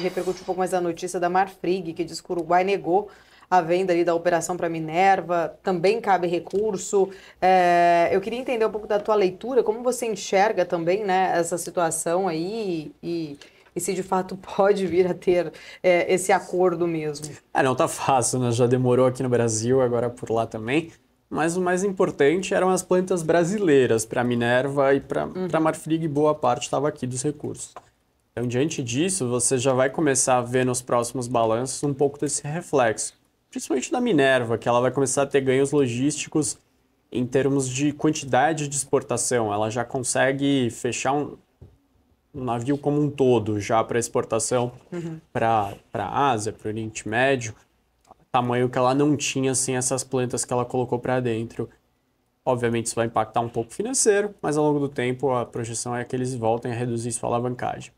Repercutiu um pouco mais a notícia da Marfrig, que diz que o Uruguai negou a venda ali da operação para Minerva, também cabe recurso. É, eu queria entender um pouco da tua leitura, como você enxerga também né, essa situação aí e, e se de fato pode vir a ter é, esse acordo mesmo. É, não tá fácil, né? Já demorou aqui no Brasil, agora por lá também. Mas o mais importante eram as plantas brasileiras, para Minerva e para uhum. Marfrig, boa parte estava aqui dos recursos. Então, diante disso, você já vai começar a ver nos próximos balanços um pouco desse reflexo, principalmente da Minerva, que ela vai começar a ter ganhos logísticos em termos de quantidade de exportação. Ela já consegue fechar um, um navio como um todo já para exportação uhum. para a Ásia, para o Oriente Médio, tamanho que ela não tinha sem assim, essas plantas que ela colocou para dentro. Obviamente isso vai impactar um pouco financeiro, mas ao longo do tempo a projeção é que eles voltem a reduzir sua alavancagem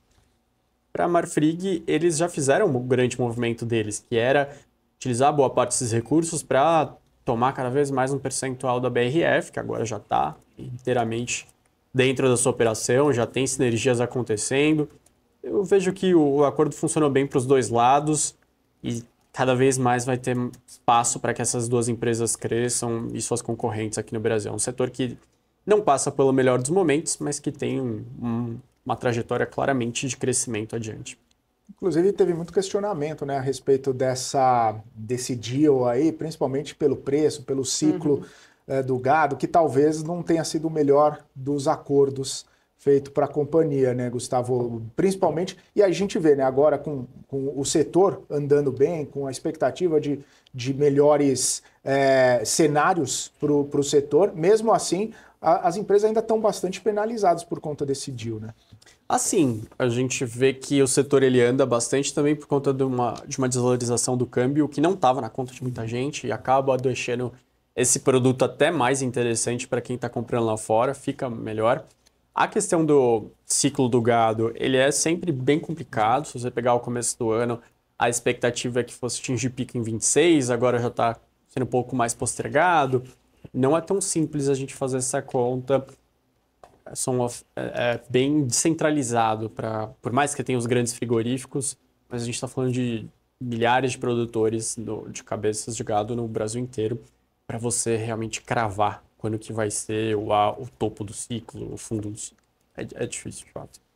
para a Marfrig, eles já fizeram um grande movimento deles, que era utilizar boa parte desses recursos para tomar cada vez mais um percentual da BRF, que agora já está inteiramente dentro da sua operação, já tem sinergias acontecendo. Eu vejo que o acordo funcionou bem para os dois lados e cada vez mais vai ter espaço para que essas duas empresas cresçam e suas concorrentes aqui no Brasil. É um setor que não passa pelo melhor dos momentos, mas que tem um, um uma trajetória claramente de crescimento adiante. Inclusive, teve muito questionamento né, a respeito dessa, desse deal aí, principalmente pelo preço, pelo ciclo uhum. é, do gado, que talvez não tenha sido o melhor dos acordos feito para a companhia, né, Gustavo? Principalmente, e a gente vê né, agora com, com o setor andando bem, com a expectativa de, de melhores é, cenários para o setor, mesmo assim, a, as empresas ainda estão bastante penalizadas por conta desse deal, né? Assim, a gente vê que o setor ele anda bastante também por conta de uma, de uma desvalorização do câmbio que não estava na conta de muita gente e acaba deixando esse produto até mais interessante para quem está comprando lá fora, fica melhor. A questão do ciclo do gado, ele é sempre bem complicado. Se você pegar o começo do ano, a expectativa é que fosse atingir pico em 26, agora já está sendo um pouco mais postergado não é tão simples a gente fazer essa conta é, são é, é bem descentralizado para por mais que tenha os grandes frigoríficos mas a gente está falando de milhares de produtores no, de cabeças de gado no Brasil inteiro para você realmente cravar quando que vai ser o, o topo do ciclo o fundo do ciclo é, é difícil de fato